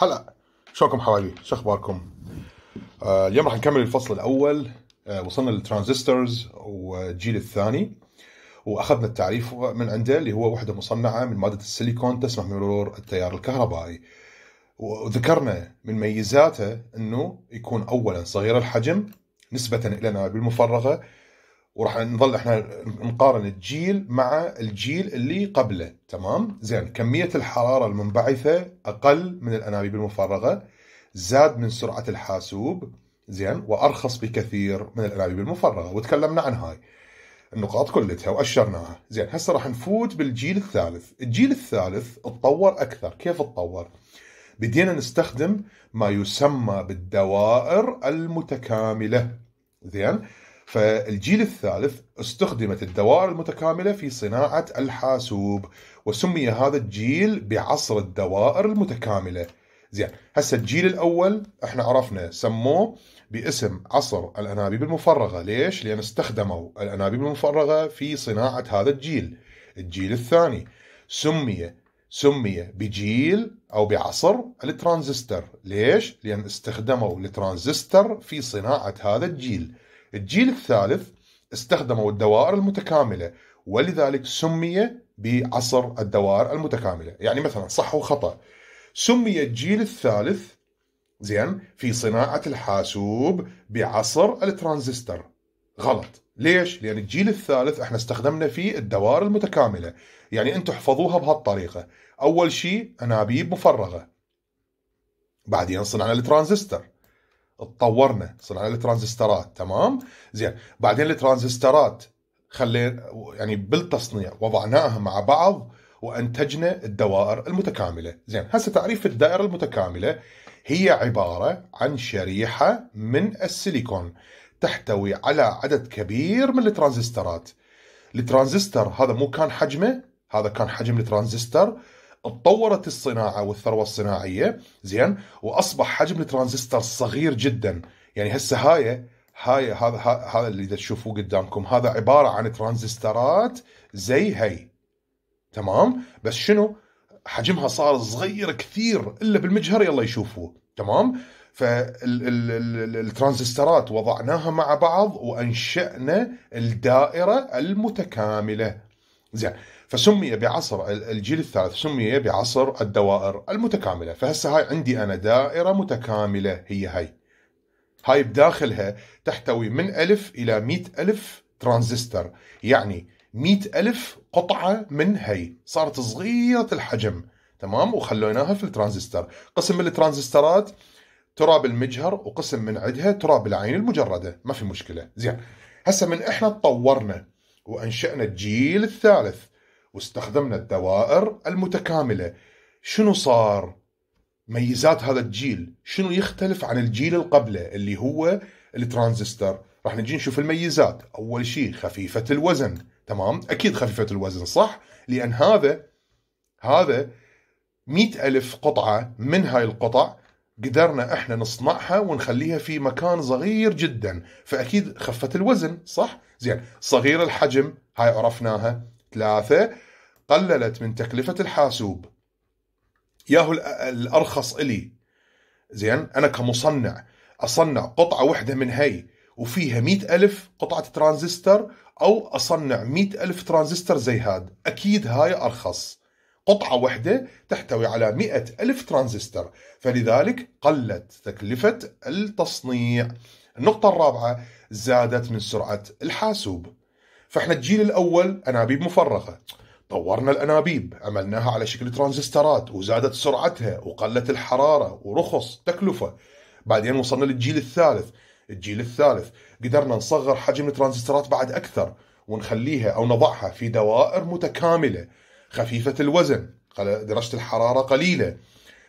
حلقه شلونكم حوالي شو اخباركم آه اليوم راح نكمل الفصل الاول آه وصلنا للترانزستورز والجيل الثاني واخذنا التعريف من عنده اللي هو وحده مصنعه من ماده السيليكون تسمح بمرور التيار الكهربائي وذكرنا من ميزاته انه يكون اولا صغير الحجم نسبه الى بالمفرغه وراح نظل احنا نقارن الجيل مع الجيل اللي قبله تمام زين كميه الحراره المنبعثه اقل من الانابيب المفرغه زاد من سرعه الحاسوب زين وارخص بكثير من الانابيب المفرغه وتكلمنا عن هاي النقاط كلتها واشرناها زين هسه راح نفوت بالجيل الثالث الجيل الثالث اتطور اكثر كيف اتطور بدينا نستخدم ما يسمى بالدوائر المتكامله زين فالجيل الثالث استخدمت الدوائر المتكاملة في صناعة الحاسوب وسمي هذا الجيل بعصر الدوائر المتكاملة زين هسه الجيل الأول احنا عرفنا سموه باسم عصر الأنابيب المفرغة ليش؟ لأن استخدموا الأنابيب المفرغة في صناعة هذا الجيل الجيل الثاني سمي سمي بجيل او بعصر الترانزستور ليش لان استخدموا الترانزستور في صناعه هذا الجيل الجيل الثالث استخدموا الدوائر المتكاملة ولذلك سمي بعصر الدوائر المتكاملة يعني مثلا صح وخطأ سمي الجيل الثالث زين في صناعة الحاسوب بعصر الترانزستور غلط ليش؟ لأن الجيل الثالث احنا استخدمنا فيه الدوائر المتكاملة يعني انتم احفظوها بهالطريقة أول شيء أنابيب مفرغة بعدين صنعنا الترانزستور اتطورنا صرنا على الترانزستورات تمام زين بعدين الترانزستورات خلينا يعني بالتصنيع وضعناها مع بعض وانتجنا الدوائر المتكامله زين هسه تعريف الدائره المتكامله هي عباره عن شريحه من السيليكون تحتوي على عدد كبير من الترانزستورات الترانزستور هذا مو كان حجمه هذا كان حجم الترانزستور تطورت الصناعه والثروه الصناعيه زين واصبح حجم الترانزستور صغير جدا يعني هسه هاي هاي هذا هذا اللي تشوفوه قدامكم هذا عباره عن ترانزستورات زي هي تمام بس شنو حجمها صار صغير كثير الا بالمجهر يلا يشوفوه تمام فالترانزستورات وضعناها مع بعض وانشانا الدائره المتكامله زين فسمي بعصر الجيل الثالث سمي بعصر الدوائر المتكامله فهسه هاي عندي انا دائره متكامله هي هاي هاي بداخلها تحتوي من ألف إلى مئة ألف ترانزستور يعني مئة ألف قطعة من هي صارت صغيرة الحجم تمام وخليناها في الترانزستور قسم من الترانزستورات تراب المجهر وقسم من عندها تراب العين المجردة ما في مشكلة زين هسه من إحنا تطورنا وأنشأنا الجيل الثالث واستخدمنا الدوائر المتكاملة شنو صار؟ ميزات هذا الجيل شنو يختلف عن الجيل القبله اللي هو الترانزستور راح نجي نشوف الميزات اول شيء خفيفه الوزن تمام اكيد خفيفه الوزن صح لان هذا هذا مئة ألف قطعة من هاي القطع قدرنا احنا نصنعها ونخليها في مكان صغير جدا فاكيد خفت الوزن صح زين صغير الحجم هاي عرفناها ثلاثة قللت من تكلفة الحاسوب ياهو الارخص الي زين انا كمصنع اصنع قطعة واحدة من هي وفيها مئة ألف قطعة ترانزستور أو أصنع مئة ألف ترانزستور زي هاد أكيد هاي أرخص قطعة واحدة تحتوي على مئة ألف ترانزستور فلذلك قلت تكلفة التصنيع النقطة الرابعة زادت من سرعة الحاسوب فإحنا الجيل الأول أنابيب مفرغة طورنا الأنابيب عملناها على شكل ترانزستورات وزادت سرعتها وقلت الحرارة ورخص تكلفة بعدين وصلنا للجيل الثالث الجيل الثالث قدرنا نصغر حجم الترانزستورات بعد أكثر ونخليها أو نضعها في دوائر متكاملة خفيفة الوزن درجة الحرارة قليلة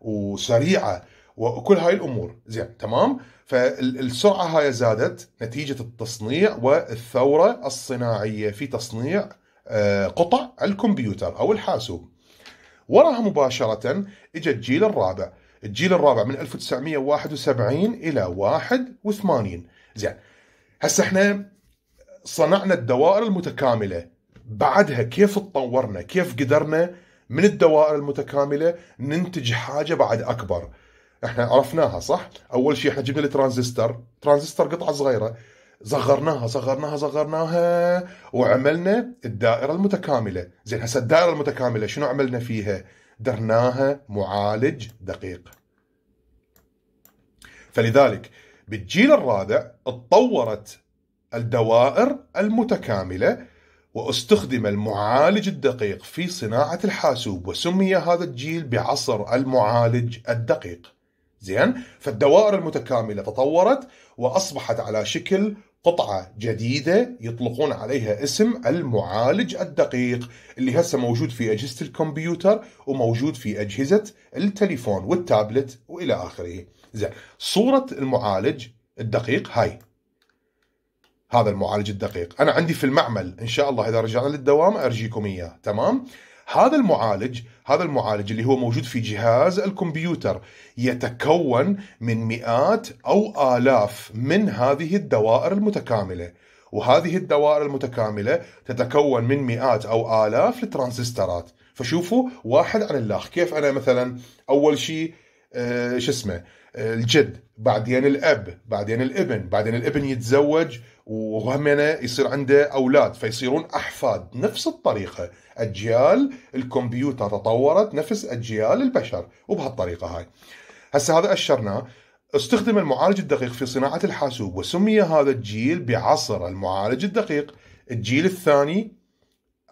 وسريعة وكل هاي الامور زين تمام فالسرعه هاي زادت نتيجه التصنيع والثوره الصناعيه في تصنيع آه، قطع الكمبيوتر او الحاسوب وراها مباشره إجا الجيل الرابع الجيل الرابع من 1971 الى 81 زين هسه احنا صنعنا الدوائر المتكامله بعدها كيف تطورنا كيف قدرنا من الدوائر المتكامله ننتج حاجه بعد اكبر احنا عرفناها صح اول شيء احنا جبنا الترانزستور ترانزستور قطعه صغيره صغرناها صغرناها صغرناها وعملنا الدائره المتكامله زين هسه الدائره المتكامله شنو عملنا فيها درناها معالج دقيق فلذلك بالجيل الرابع اتطورت الدوائر المتكامله واستخدم المعالج الدقيق في صناعة الحاسوب وسمي هذا الجيل بعصر المعالج الدقيق زين فالدوائر المتكاملة تطورت وأصبحت على شكل قطعة جديدة يطلقون عليها اسم المعالج الدقيق اللي هسه موجود في أجهزة الكمبيوتر وموجود في أجهزة التليفون والتابلت وإلى آخره زين صورة المعالج الدقيق هاي هذا المعالج الدقيق أنا عندي في المعمل إن شاء الله إذا رجعنا للدوام أرجيكم إياه تمام؟ هذا المعالج هذا المعالج اللي هو موجود في جهاز الكمبيوتر يتكون من مئات او الاف من هذه الدوائر المتكامله وهذه الدوائر المتكامله تتكون من مئات او الاف الترانزستورات فشوفوا واحد عن الاخ كيف انا مثلا اول شيء آه، شو اسمه آه، الجد بعدين الاب بعدين الابن بعدين الابن يتزوج وهمنا يصير عنده اولاد فيصيرون احفاد نفس الطريقه اجيال الكمبيوتر تطورت نفس اجيال البشر وبهالطريقه هاي هسه هذا اشرناه استخدم المعالج الدقيق في صناعه الحاسوب وسمي هذا الجيل بعصر المعالج الدقيق الجيل الثاني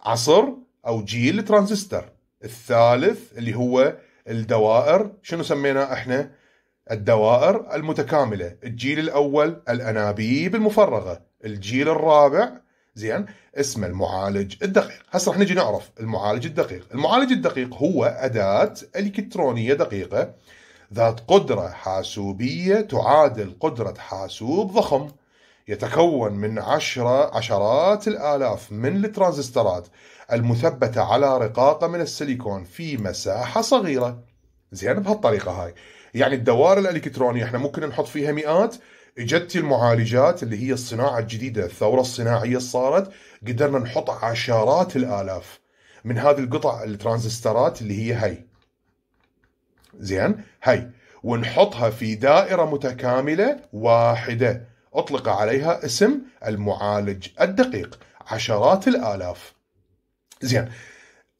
عصر او جيل ترانزستور الثالث اللي هو الدوائر شنو سميناه احنا الدوائر المتكامله الجيل الاول الانابيب المفرغه الجيل الرابع زين اسمه المعالج الدقيق هسه رح نجي نعرف المعالج الدقيق المعالج الدقيق هو أداة إلكترونية دقيقة ذات قدرة حاسوبية تعادل قدرة حاسوب ضخم يتكون من عشرة عشرات الآلاف من الترانزستورات المثبتة على رقاقة من السيليكون في مساحة صغيرة زين بهالطريقة هاي يعني الدوائر الإلكترونية احنا ممكن نحط فيها مئات اجت المعالجات اللي هي الصناعه الجديده الثوره الصناعيه صارت قدرنا نحط عشرات الالاف من هذه القطع الترانزستورات اللي هي هي زين هي ونحطها في دائره متكامله واحده اطلق عليها اسم المعالج الدقيق عشرات الالاف زين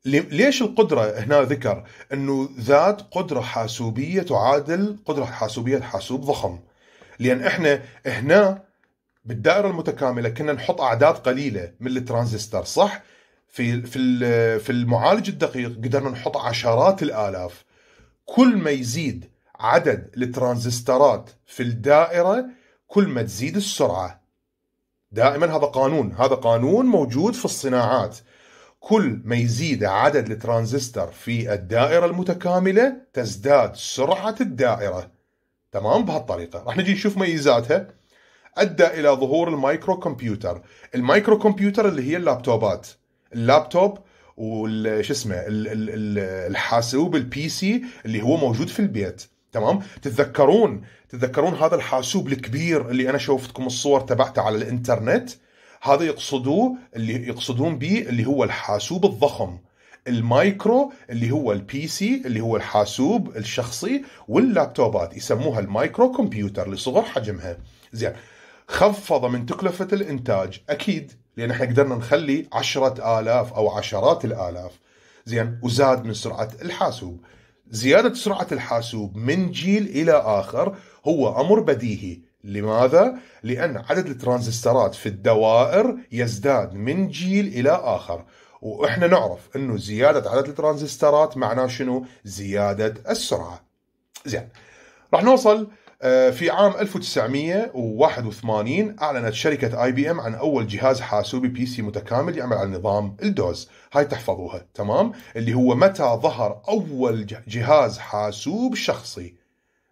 ليش القدرة هنا ذكر أنه ذات قدرة حاسوبية تعادل قدرة حاسوبية حاسوب ضخم لان احنا هنا بالدائره المتكامله كنا نحط اعداد قليله من الترانزستور صح في في في المعالج الدقيق قدرنا نحط عشرات الالاف كل ما يزيد عدد الترانزستورات في الدائره كل ما تزيد السرعه دائما هذا قانون هذا قانون موجود في الصناعات كل ما يزيد عدد الترانزستور في الدائره المتكامله تزداد سرعه الدائره تمام بهالطريقة راح نجي نشوف ميزاتها أدى إلى ظهور المايكرو كمبيوتر المايكرو كمبيوتر اللي هي اللابتوبات اللابتوب وش اسمه الحاسوب البي سي اللي هو موجود في البيت تمام تتذكرون تتذكرون هذا الحاسوب الكبير اللي انا شوفتكم الصور تبعته على الانترنت هذا يقصدوه اللي يقصدون به اللي هو الحاسوب الضخم المايكرو اللي هو البي سي اللي هو الحاسوب الشخصي واللابتوبات يسموها المايكرو كمبيوتر لصغر حجمها زين خفض من تكلفة الإنتاج أكيد لأن احنا قدرنا نخلي عشرة آلاف أو عشرات الآلاف زين وزاد من سرعة الحاسوب زيادة سرعة الحاسوب من جيل إلى آخر هو أمر بديهي لماذا؟ لأن عدد الترانزستورات في الدوائر يزداد من جيل إلى آخر واحنا نعرف انه زياده عدد الترانزستورات معناه شنو؟ زياده السرعه. زين راح نوصل آه، في عام 1981 اعلنت شركه اي بي ام عن اول جهاز حاسوبي بي سي متكامل يعمل على نظام الدوز هاي تحفظوها تمام اللي هو متى ظهر اول جهاز حاسوب شخصي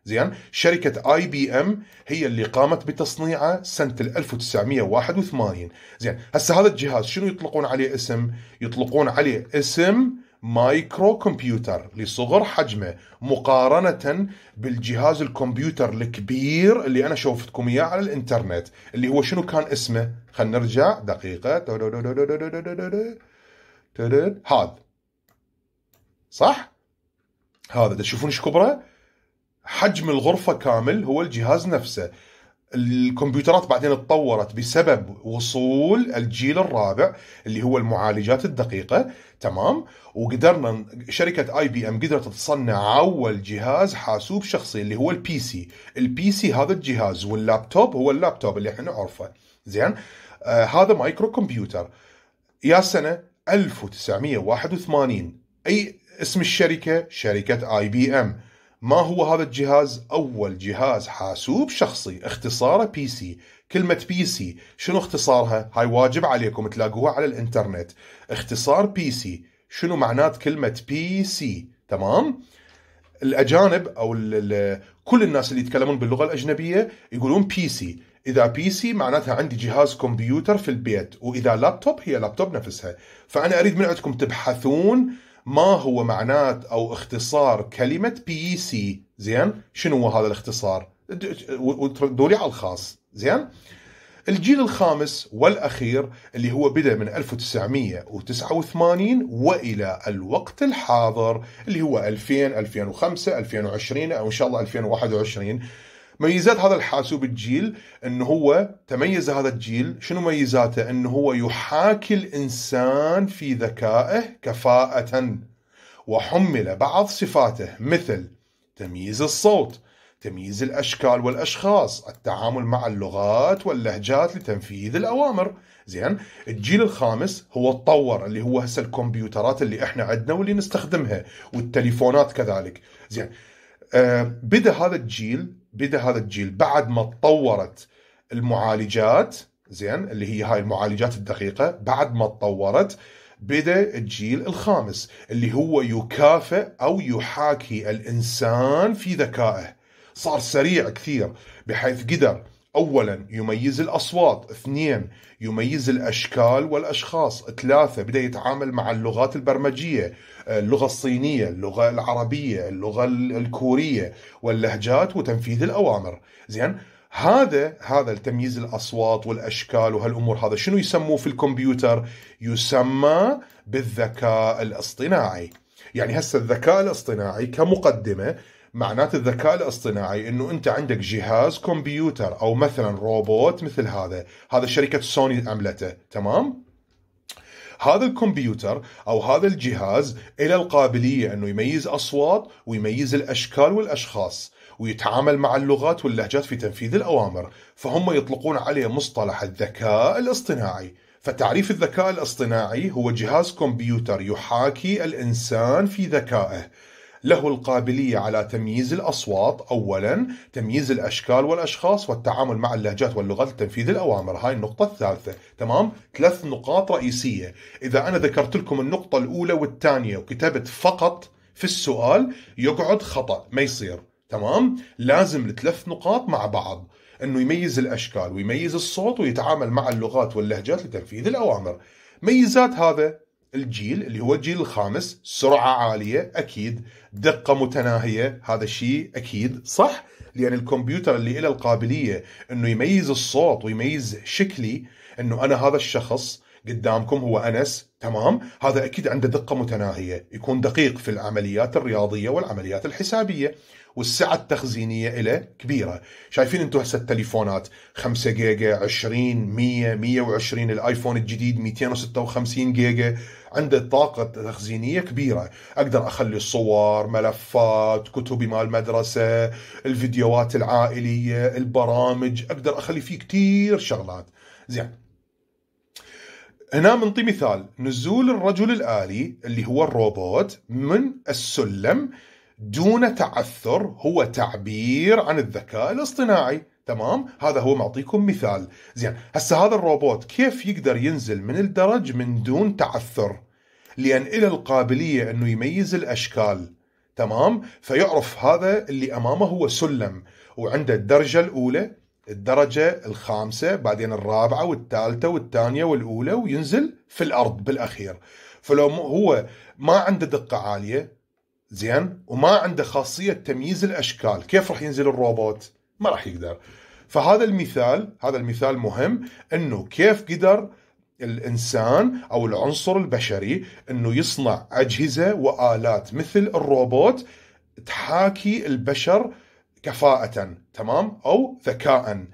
زين شركة اي بي ام هي اللي قامت بتصنيعه سنة 1981 زين هسه هذا الجهاز شنو يطلقون عليه اسم يطلقون عليه اسم مايكرو كمبيوتر لصغر حجمه مقارنة بالجهاز الكمبيوتر الكبير اللي أنا شوفتكم إياه على الإنترنت اللي هو شنو كان اسمه خلينا نرجع دقيقة هذا صح هذا تشوفون ايش كبره حجم الغرفه كامل هو الجهاز نفسه الكمبيوترات بعدين اتطورت بسبب وصول الجيل الرابع اللي هو المعالجات الدقيقة تمام وقدرنا شركة اي بي ام قدرت تصنع اول جهاز حاسوب شخصي اللي هو البي سي البي سي هذا الجهاز واللابتوب هو اللابتوب اللي احنا نعرفه زين آه هذا مايكرو كمبيوتر يا سنة 1981 اي اسم الشركة شركة اي بي ام ما هو هذا الجهاز؟ أول جهاز حاسوب شخصي اختصاره بي سي كلمة بي سي شنو اختصارها؟ هاي واجب عليكم تلاقوها على الانترنت اختصار بي سي شنو معنات كلمة بي سي تمام؟ الأجانب أو الـ الـ كل الناس اللي يتكلمون باللغة الأجنبية يقولون بي سي إذا بي سي معناتها عندي جهاز كمبيوتر في البيت وإذا لابتوب هي لابتوب نفسها فأنا أريد من عندكم تبحثون ما هو معنات او اختصار كلمه بي اي سي زين شنو هو هذا الاختصار وتردوا لي على الخاص زين الجيل الخامس والاخير اللي هو بدا من 1989 والى الوقت الحاضر اللي هو 2000 2005 2020 او ان شاء الله 2021 ميزات هذا الحاسوب الجيل انه هو تميز هذا الجيل شنو ميزاته انه هو يحاكي الانسان في ذكائه كفاءة وحمل بعض صفاته مثل تمييز الصوت تمييز الاشكال والاشخاص التعامل مع اللغات واللهجات لتنفيذ الاوامر زين الجيل الخامس هو تطور اللي هو هسه الكمبيوترات اللي احنا عندنا واللي نستخدمها والتليفونات كذلك زين آه بدا هذا الجيل بدا هذا الجيل بعد ما تطورت المعالجات زين اللي هي هاي المعالجات الدقيقه بعد ما تطورت بدا الجيل الخامس اللي هو يكافئ او يحاكي الانسان في ذكائه صار سريع كثير بحيث قدر أولا يميز الأصوات اثنين يميز الأشكال والأشخاص ثلاثة بدأ يتعامل مع اللغات البرمجية آه، اللغة الصينية اللغة العربية اللغة الكورية واللهجات وتنفيذ الأوامر زين هذا هذا التمييز الاصوات والاشكال وهالامور هذا شنو يسموه في الكمبيوتر؟ يسمى بالذكاء الاصطناعي. يعني هسه الذكاء الاصطناعي كمقدمه معناته الذكاء الاصطناعي انه انت عندك جهاز كمبيوتر او مثلا روبوت مثل هذا هذا شركه سوني عملته تمام هذا الكمبيوتر او هذا الجهاز له القابليه انه يميز اصوات ويميز الاشكال والاشخاص ويتعامل مع اللغات واللهجات في تنفيذ الاوامر فهم يطلقون عليه مصطلح الذكاء الاصطناعي فتعريف الذكاء الاصطناعي هو جهاز كمبيوتر يحاكي الانسان في ذكائه له القابلية على تمييز الأصوات أولا تمييز الأشكال والأشخاص والتعامل مع اللهجات واللغات لتنفيذ الأوامر هاي النقطة الثالثة تمام ثلاث نقاط رئيسية إذا أنا ذكرت لكم النقطة الأولى والثانية وكتبت فقط في السؤال يقعد خطأ ما يصير تمام لازم الثلاث نقاط مع بعض انه يميز الاشكال ويميز الصوت ويتعامل مع اللغات واللهجات لتنفيذ الاوامر ميزات هذا الجيل اللي هو الجيل الخامس سرعة عالية أكيد دقة متناهية هذا الشيء أكيد صح لأن الكمبيوتر اللي له القابلية أنه يميز الصوت ويميز شكلي أنه أنا هذا الشخص قدامكم هو أنس تمام هذا أكيد عنده دقة متناهية يكون دقيق في العمليات الرياضية والعمليات الحسابية والسعه التخزينيه له كبيره شايفين انتم هسه التليفونات 5 جيجا 20 100 120 الايفون الجديد 256 جيجا عنده طاقه تخزينيه كبيره اقدر اخلي الصور ملفات كتبي مال المدرسه الفيديوهات العائليه البرامج اقدر اخلي فيه كثير شغلات زين هنا منطي مثال نزول الرجل الآلي اللي هو الروبوت من السلم دون تعثر هو تعبير عن الذكاء الاصطناعي تمام هذا هو معطيكم مثال زين هسه هذا الروبوت كيف يقدر ينزل من الدرج من دون تعثر لان له القابليه انه يميز الاشكال تمام فيعرف هذا اللي امامه هو سلم وعنده الدرجه الاولى الدرجة الخامسة بعدين الرابعة والثالثة والثانية والأولى وينزل في الأرض بالأخير فلو هو ما عنده دقة عالية زين وما عنده خاصيه تمييز الاشكال كيف راح ينزل الروبوت ما راح يقدر فهذا المثال هذا المثال مهم انه كيف قدر الانسان او العنصر البشري انه يصنع اجهزه والات مثل الروبوت تحاكي البشر كفاءة تمام او ذكاء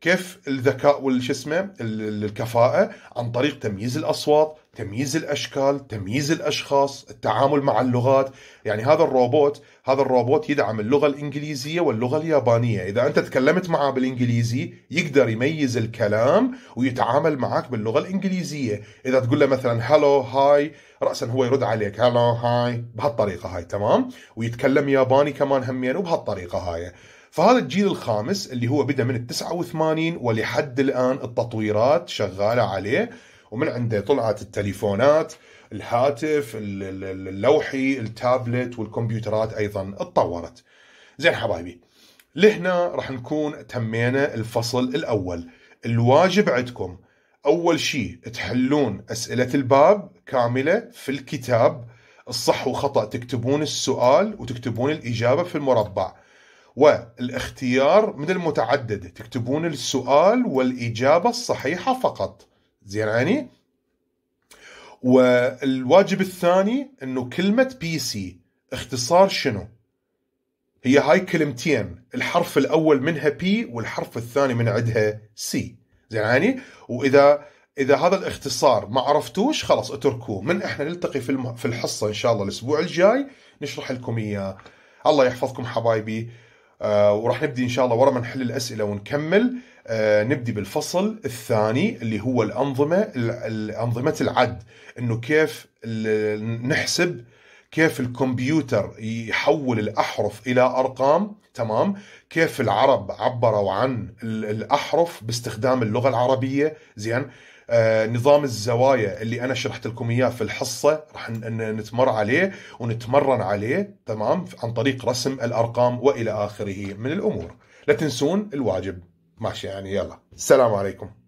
كيف الذكاء والشو اسمه الكفاءة عن طريق تمييز الاصوات تمييز الاشكال تمييز الاشخاص التعامل مع اللغات يعني هذا الروبوت هذا الروبوت يدعم اللغه الانجليزيه واللغه اليابانيه اذا انت تكلمت معه بالانجليزي يقدر يميز الكلام ويتعامل معك باللغه الانجليزيه اذا تقول له مثلا هلو هاي راسا هو يرد عليك هلو هاي بهالطريقه هاي تمام ويتكلم ياباني كمان همين وبهالطريقه هاي فهذا الجيل الخامس اللي هو بدا من ال 89 ولحد الان التطويرات شغاله عليه ومن عنده طلعت التليفونات الهاتف اللوحي التابلت والكمبيوترات ايضا اتطورت زين حبايبي لهنا راح نكون تمينا الفصل الاول الواجب عندكم اول شيء تحلون اسئله الباب كامله في الكتاب الصح وخطا تكتبون السؤال وتكتبون الاجابه في المربع والاختيار من المتعدد تكتبون السؤال والاجابه الصحيحه فقط زين يعني والواجب الثاني انه كلمه بي سي اختصار شنو هي هاي كلمتين الحرف الاول منها بي والحرف الثاني من عندها سي زين يعني واذا اذا هذا الاختصار ما عرفتوش خلاص اتركوه من احنا نلتقي في في الحصه ان شاء الله الاسبوع الجاي نشرح لكم اياه الله يحفظكم حبايبي آه، وراح نبدي ان شاء الله ورا ما نحل الاسئله ونكمل آه، نبدي بالفصل الثاني اللي هو الانظمه انظمه العد انه كيف نحسب كيف الكمبيوتر يحول الاحرف الى ارقام تمام كيف العرب عبروا عن الاحرف باستخدام اللغه العربيه زين آه، نظام الزوايا اللي انا شرحت لكم اياه في الحصه راح نتمر عليه ونتمرن عليه تمام عن طريق رسم الارقام والى اخره من الامور لا تنسون الواجب ماشي يعني يلا السلام عليكم